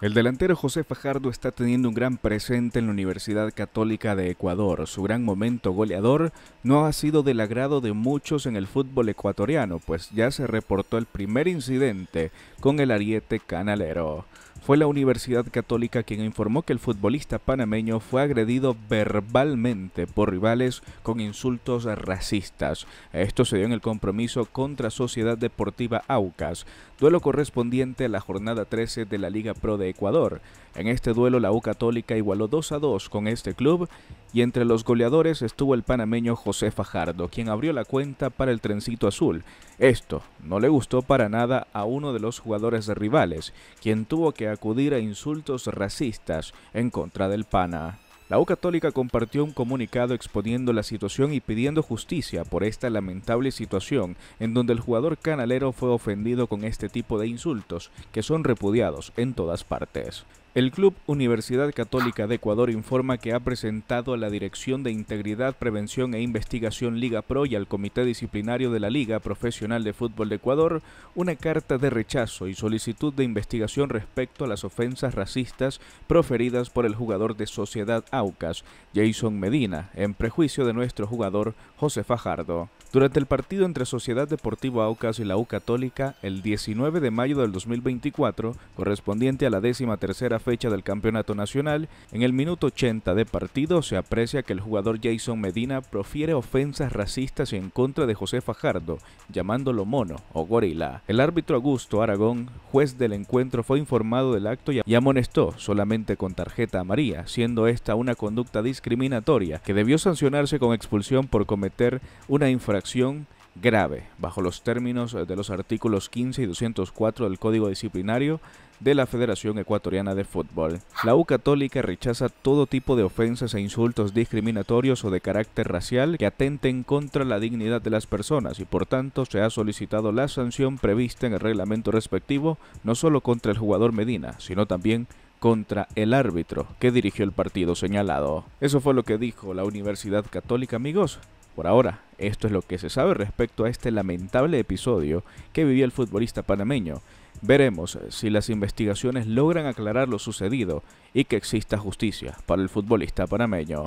El delantero José Fajardo está teniendo un gran presente en la Universidad Católica de Ecuador. Su gran momento goleador no ha sido del agrado de muchos en el fútbol ecuatoriano, pues ya se reportó el primer incidente con el ariete canalero. Fue la Universidad Católica quien informó que el futbolista panameño fue agredido verbalmente por rivales con insultos racistas. Esto se dio en el compromiso contra Sociedad Deportiva Aucas, duelo correspondiente a la jornada 13 de la Liga Pro de Ecuador. En este duelo la U Católica igualó 2 a 2 con este club y entre los goleadores estuvo el panameño José Fajardo, quien abrió la cuenta para el trencito azul. Esto no le gustó para nada a uno de los jugadores rivales, quien tuvo que acudir a insultos racistas en contra del pana. La U Católica compartió un comunicado exponiendo la situación y pidiendo justicia por esta lamentable situación en donde el jugador canalero fue ofendido con este tipo de insultos que son repudiados en todas partes. El Club Universidad Católica de Ecuador informa que ha presentado a la Dirección de Integridad, Prevención e Investigación Liga Pro y al Comité Disciplinario de la Liga Profesional de Fútbol de Ecuador una carta de rechazo y solicitud de investigación respecto a las ofensas racistas proferidas por el jugador de Sociedad Aucas, Jason Medina, en prejuicio de nuestro jugador José Fajardo. Durante el partido entre Sociedad Deportiva Aucas y la U Católica, el 19 de mayo del 2024, correspondiente a la décima tercera fecha del Campeonato Nacional, en el minuto 80 de partido se aprecia que el jugador Jason Medina profiere ofensas racistas en contra de José Fajardo, llamándolo mono o gorila. El árbitro Augusto Aragón, juez del encuentro, fue informado del acto y amonestó solamente con tarjeta a María, siendo esta una conducta discriminatoria que debió sancionarse con expulsión por cometer una infracción grave, bajo los términos eh, de los artículos 15 y 204 del Código Disciplinario de la Federación Ecuatoriana de Fútbol. La U Católica rechaza todo tipo de ofensas e insultos discriminatorios o de carácter racial que atenten contra la dignidad de las personas y por tanto se ha solicitado la sanción prevista en el reglamento respectivo no solo contra el jugador Medina, sino también contra el árbitro que dirigió el partido señalado. Eso fue lo que dijo la Universidad Católica, amigos. Por ahora, esto es lo que se sabe respecto a este lamentable episodio que vivió el futbolista panameño. Veremos si las investigaciones logran aclarar lo sucedido y que exista justicia para el futbolista panameño.